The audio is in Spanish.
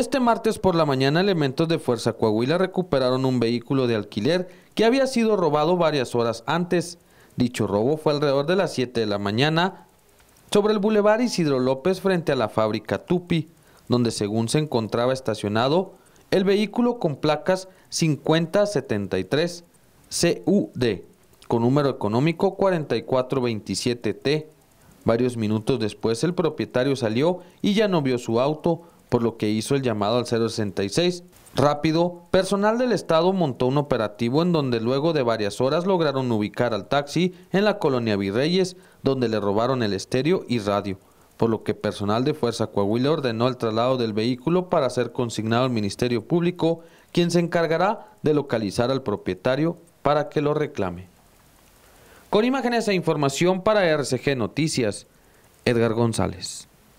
Este martes por la mañana, elementos de Fuerza Coahuila recuperaron un vehículo de alquiler que había sido robado varias horas antes. Dicho robo fue alrededor de las 7 de la mañana sobre el Boulevard Isidro López frente a la fábrica Tupi, donde según se encontraba estacionado el vehículo con placas 5073 CUD con número económico 4427T. Varios minutos después el propietario salió y ya no vio su auto, por lo que hizo el llamado al 066. Rápido, personal del Estado montó un operativo en donde luego de varias horas lograron ubicar al taxi en la colonia Virreyes, donde le robaron el estéreo y radio, por lo que personal de Fuerza Coahuila ordenó el traslado del vehículo para ser consignado al Ministerio Público, quien se encargará de localizar al propietario para que lo reclame. Con imágenes e información para RCG Noticias, Edgar González.